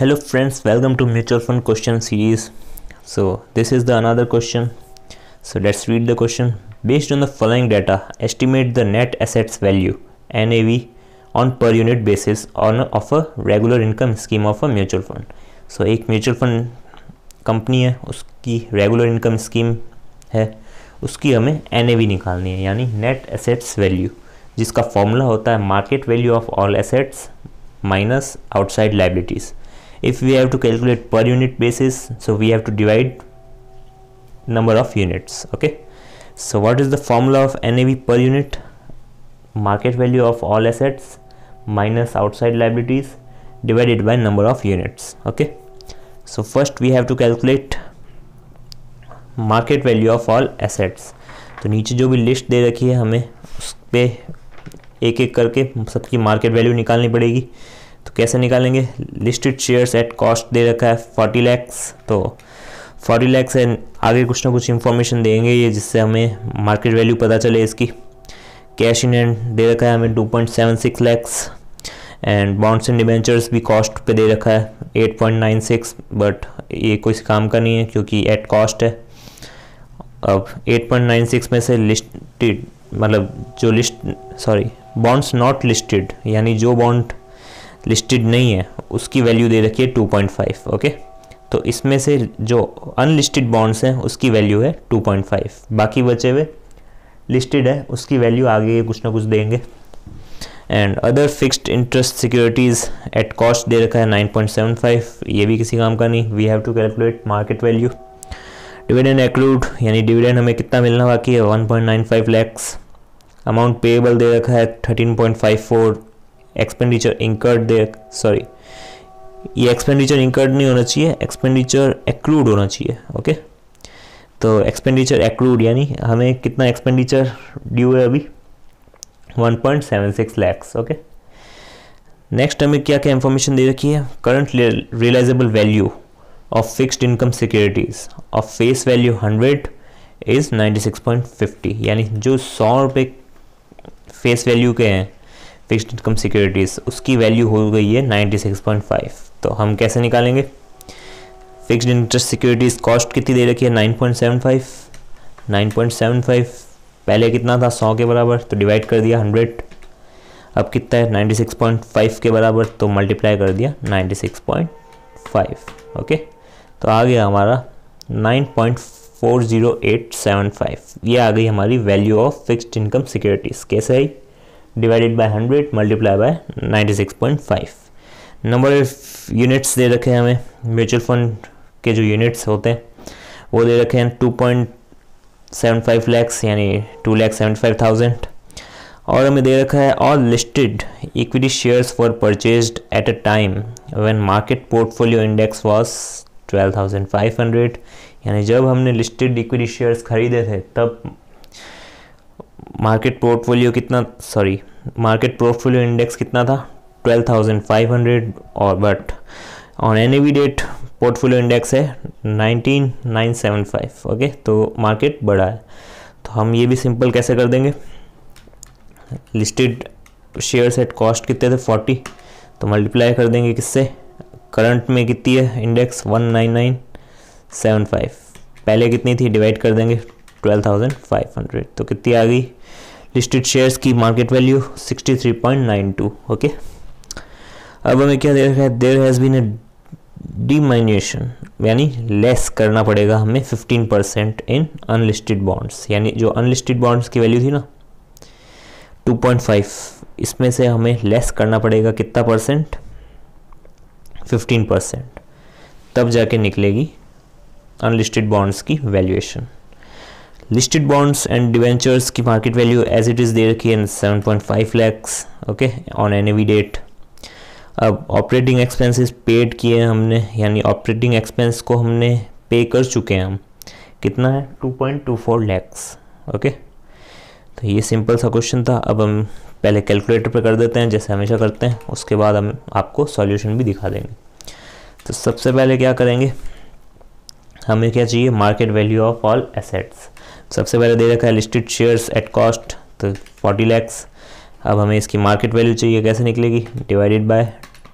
Hello friends welcome to mutual fund question series so this is the another question so let's read the question based on the following data estimate the net assets value N A V on per unit basis on of a regular income scheme of a mutual fund so एक mutual fund company है उसकी regular income scheme है उसकी हमें N A we निकालनी है यानी net assets value जिसका फॉर्मूला होता है market value of all assets minus outside liabilities if we have to calculate per unit basis so we have to divide number of units okay so what is the formula of NAV per unit market value of all assets minus outside liabilities divided by number of units okay so first we have to calculate market value of all assets तो नीचे जो भी list दे रखी है हमें उस पर एक एक करके सबकी मार्केट वैल्यू निकालनी पड़ेगी तो कैसे निकालेंगे लिस्टेड शेयर्स एट कॉस्ट दे रखा है फोर्टी लैक्स तो फोर्टी लैक्स है आगे कुछ ना कुछ इन्फॉर्मेशन देंगे ये जिससे हमें मार्केट वैल्यू पता चले इसकी कैश इन एंड दे रखा है हमें two point seven six lakhs and bonds and debentures भी कॉस्ट पे दे रखा है eight point nine six but ये कोई काम का नहीं है क्योंकि एट कॉस्ट है अब 8.96 में से लिस्टेड मतलब जो list sorry bonds not listed यानी जो बॉन्ड लिस्टेड नहीं है उसकी वैल्यू दे रखी है 2.5 ओके तो इसमें से जो अनलिस्टेड बॉन्ड्स हैं उसकी वैल्यू है 2.5 बाकी बचे हुए लिस्टेड है उसकी वैल्यू आगे कुछ ना कुछ देंगे and other fixed interest securities at cost दे रखा है 9.75 ये भी किसी काम का नहीं we have to calculate market value dividend accrued यानी डिविडेंड हमें कितना मिलना बाकी है 1.95 लैक्स अमाउंट पेएबल दे रखा है 13.54 एक्सपेंडिचर इंकर्ड दे सॉरी ये एक्सपेंडिचर इंकर्ड नहीं होना चाहिए एक्सपेंडिचर एक्रूड होना चाहिए ओके तो एक्सपेंडिचर एक्रूड यानी हमें कितना एक्सपेंडिचर ड्यू है अभी 1.76 लैक्स ओके नेक्स्ट हमें क्या क्या इन्फॉर्मेशन दे रखी है current realisable value of fixed income securities of face value 100 is 96.50 यानी जो सौ रुपये फेस वैल्यू के हैं फिक्स्ड इनकम सिक्योरिटीज़ उसकी वैल्यू हो गई है 96.5 तो हम कैसे निकालेंगे फिक्स्ड इंटरेस्ट सिक्योरिटीज़ कॉस्ट कितनी दे रखी है 9.75 9.75 पहले कितना था 100 के बराबर तो डिवाइड कर दिया 100 अब कितना है 96.5 के बराबर तो मल्टीप्लाई कर दिया 96.5 ओके तो आ गया हमारा 9.40875 ये आ गई हमारी value of fixed income securities कैसे आई divided by hundred multiply by ninety six point five number of units दे रखे हैं हमें म्यूचुअल फंड के जो यूनिट्स होते हैं वो दे रखे हैं two point seven five lakhs यानी two lakh seventy five thousand और हमें दे रखा है all listed equity shares for purchase at a time when market portfolio index five hundred यानी जब हमने लिस्टेड इक्विटी शेयर्स खरीदे थे तब मार्केट पोर्टफोलियो कितना सॉरी मार्केट पोर्टफोलियो इंडेक्स कितना था 12,500 और but on N A V date portfolio index है 19,975 ओके तो मार्केट बड़ा है तो हम ये भी सिंपल कैसे कर देंगे लिस्टेड शेयर्स एट कॉस्ट कितने थे 40 तो मल्टीप्लाई कर देंगे किससे करंट में कितनी है इंडेक्स 19975 पहले कितनी थी डिवाइड कर देंगे 12,500 तो कितनी आ गई लिस्टेड शेयर्स की मार्केट वैल्यू 63.92 ओके अब हमें क्या दे रखा है देर हैज़ बीन ए डिमाइनेशन यानी लेस करना पड़ेगा हमें 15 परसेंट इन अनलिस्टेड बॉन्ड्स यानी जो अनलिस्टेड बॉन्ड्स की वैल्यू थी ना 2.5 इसमें से हमें लेस करना पड़ेगा कितना परसेंट 15 परसेंट तब जाके निकलेगी अनलिस्टेड बॉन्ड्स की valuation listed bonds and debentures की market value as it is दे रखी है five lakhs okay on NAV date अब ऑपरेटिंग एक्सपेंसेस पेड किए हैं हमने यानी ऑपरेटिंग एक्सपेंस को हमने पे कर चुके हैं हम कितना है two two point four lakhs okay तो ये सिंपल सा क्वेश्चन था अब हम पहले कैलकुलेटर पर कर देते हैं जैसे हमेशा करते हैं उसके बाद हम आपको सॉल्यूशन भी दिखा देंगे तो सबसे पहले क्या करेंगे हमें क्या चाहिए market value of all assets सबसे पहले दे रखा है लिस्टेड शेयर्स एट कॉस्ट तो फोर्टी लैक्स अब हमें इसकी मार्केट वैल्यू चाहिए कैसे निकलेगी divided by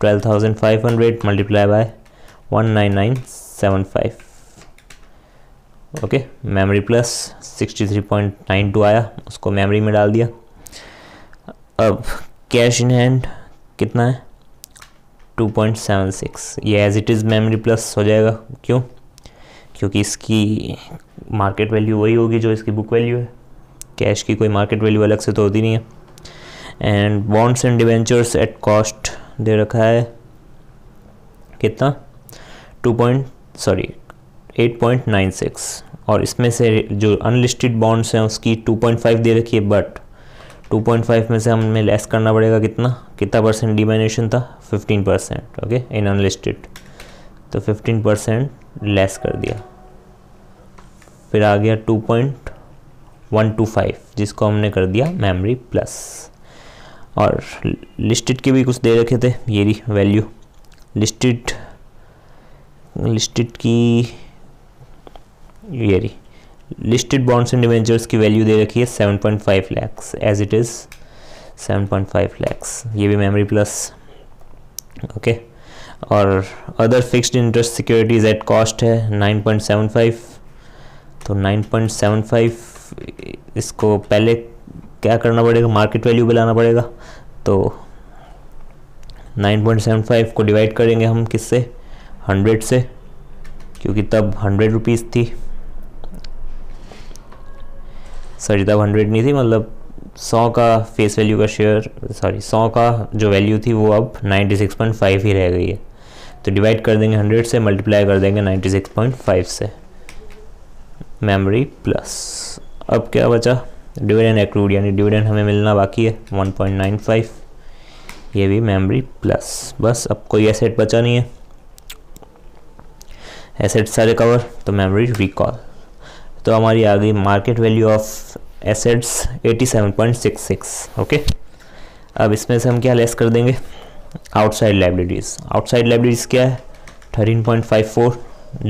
twelve thousand five hundred multiply by one nine nine seven five okay memory plus sixty three point nine two आया उसको मेमोरी में डाल दिया अब कैश इन हैंड कितना है टू पॉइंट सेवन सिक्स ये as it is memory plus हो जाएगा क्यों क्योंकि इसकी मार्केट वैल्यू वही होगी जो इसकी बुक वैल्यू है कैश की कोई मार्केट वैल्यू अलग से तो होती नहीं है and bonds and debentures at cost दे रखा है कितना two point sorry eight point nine six और इसमें से जो अनलिस्टेड बॉन्ड्स हैं उसकी टू पॉइंट फाइव दे रखी है बट टू पॉइंट फाइव में से हमें लेस करना पड़ेगा कितना कितना परसेंट डिमाइनेशन था fifteen percent okay in unlisted तो फिफ्टीन परसेंट लेस कर दिया फिर आ गया two point one two five जिसको हमने कर दिया मेमोरी प्लस और लिस्टेड के भी कुछ दे रखे थे ये भी वैल्यू लिस्टेड लिस्टेड की ये रही लिस्टेड बॉन्ड्स एंड डिवेंचर्स की वैल्यू दे रखी है seven point five lakhs as it is seven point five lakhs ये भी मेमोरी प्लस ओके okay. और other fixed interest securities at cost है 9.75 तो 9.75 इसको पहले क्या करना पड़ेगा मार्केट वैल्यू लाना पड़ेगा तो 9.75 को डिवाइड करेंगे हम किससे 100 से क्योंकि तब हंड्रेड रुपीज़ थी सॉरी तब हंड्रेड नहीं थी मतलब सौ का फेस वैल्यू का शेयर सॉरी सौ का जो वैल्यू थी वो अब नाइन्टी सिक्स पॉइंट फाइव ही रह गई है तो डिवाइड कर देंगे हंड्रेड से मल्टीप्लाई कर देंगे नाइन्टी सिक्स पॉइंट फाइव से मेमोरी प्लस अब क्या बचा डिविडेंड एक्रूड यानी डिविडेंड हमें मिलना बाकी है वन पॉइंट नाइन फाइव ये भी मेमोरी प्लस बस अब कोई एसेट बचा नहीं है एसेट सारे कवर तो मेमोरी रिकॉल तो हमारी आ गई market value of assets 87.66 okay अब इसमें से हम क्या लेस कर देंगे आउटसाइड लाइब्रेरीज आउटसाइड लाइब्रेरीज क्या है 13.54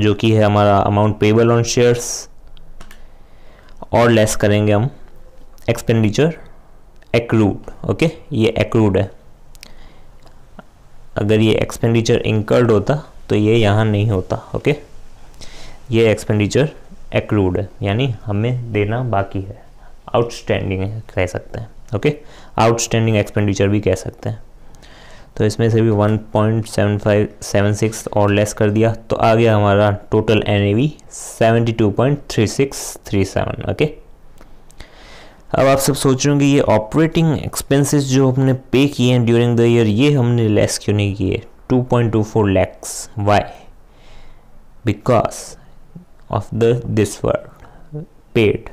जो कि है हमारा अमाउंट पेबल ऑन शेयर्स और लेस करेंगे हम एक्सपेंडिचर एक्रूड ओके ये एक्रूड है अगर ये एक्सपेंडिचर इंकर्ड होता तो ये यहाँ नहीं होता ओके ये एक्सपेंडिचर एक्रूड है यानी हमें देना बाकी है आउटस्टैंडिंग कह सकते हैं ओके आउटस्टैंडिंग एक्सपेंडिचर भी कह सकते हैं तो इसमें से भी 1.7576 और लेस कर दिया तो आ गया हमारा total N A V okay अब आप सब सोच रहे होंगे ये ऑपरेटिंग एक्सपेंसेस जो हमने पे किए हैं ड्यूरिंग द ईयर ये हमने लेस क्यों नहीं किए 2.24 lakhs why because of the this word paid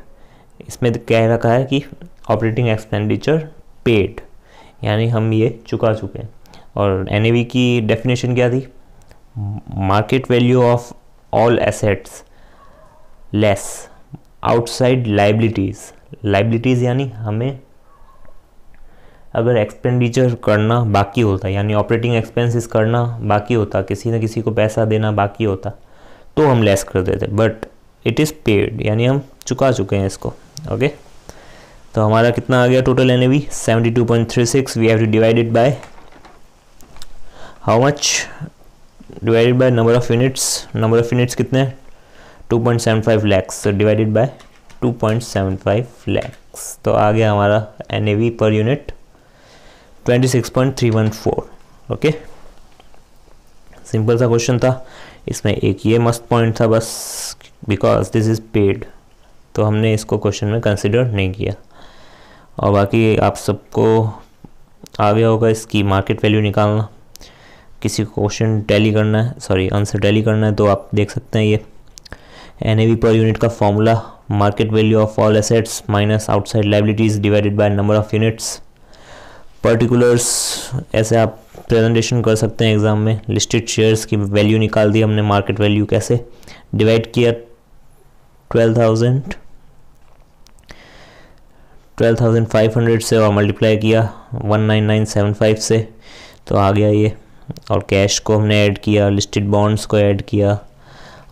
इसमें तो कह रखा है कि ऑपरेटिंग एक्सपेंडिचर पेड यानी हम ये चुका चुके हैं और एन की डेफिनेशन क्या थी market value of all assets less outside liabilities liabilities यानी हमें अगर एक्सपेंडिचर करना बाकी होता यानी ऑपरेटिंग एक्सपेंसेस करना बाकी होता किसी न किसी को पैसा देना बाकी होता तो हम लेस कर देते बट इट इज़ पेड यानी हम चुका चुके हैं इसको ओके तो हमारा कितना आ गया total N 72.36 V two point three six we have to divided by how much divided by number of units number of units कितने 2.75 two point seven five lakhs divided by two point seven five lakhs तो आ गया हमारा N A V per unit twenty six point three one four okay simple सा question था इसमें एक ये मस्त पॉइंट था बस बिकॉज दिस इज पेड तो हमने इसको क्वेश्चन में कंसिडर नहीं किया और बाकी आप सबको आ गया होगा इसकी मार्केट वैल्यू निकालना किसी को क्वेश्चन टैली करना है सॉरी आंसर टैली करना है तो आप देख सकते हैं ये एन पर यूनिट का formula market value of all assets minus outside liabilities divided by number of units particulars ऐसे आप प्रेजेंटेशन कर सकते हैं एग्ज़ाम में लिस्टेड शेयर्स की वैल्यू निकाल दी हमने मार्केट वैल्यू कैसे डिवाइड किया twelve thousand twelve thousand five hundred से और मल्टीप्लाई किया one nine nine seven five से तो आ गया ये और कैश को हमने ऐड किया लिस्टेड बॉन्ड्स को ऐड किया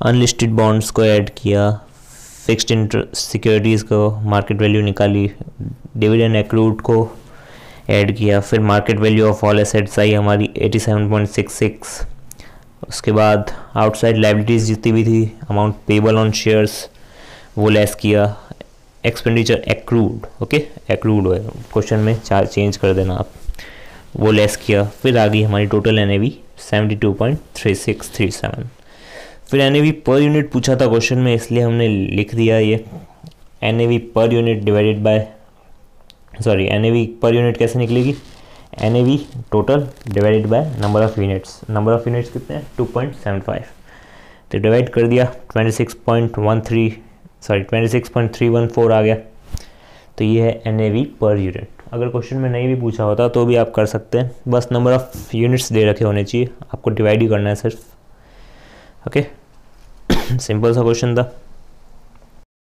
अनलिस्टेड बॉन्ड्स को ऐड किया फिक्स्ड इंटर सिक्योरिटीज़ को मार्केट वैल्यू निकाली डिविडेंड एक्रूड को ऐड किया फिर market value of all assets आई हमारी 87.66 उसके बाद आउटसाइड लाइबिलिटीज़ जितनी भी थी अमाउंट पेबल ऑन शेयर्स वो लेस किया एक्सपेंडिचर एक्रूड ओके एक्रूड हो क्वेश्चन में चार चेंज कर देना आप वो लेस किया फिर आ गई हमारी total N A V seventy two point three six three seven फिर N A V per unit पूछा था क्वेश्चन में इसलिए हमने लिख दिया ये N A V per unit divided by sorry N A V per unit कैसे निकलेगी N A V total divided by number of units number of units कितने हैं टू पॉइंट सेवन फाइव तो डिवाइड कर दिया twenty six point one three sorry 26.314 आ गया तो ये है एन पर यूनिट अगर क्वेश्चन में नहीं भी पूछा होता तो भी आप कर सकते हैं बस नंबर ऑफ़ यूनिट्स दे रखे होने चाहिए आपको डिवाइड ही करना है सिर्फ ओके सिंपल सा क्वेश्चन था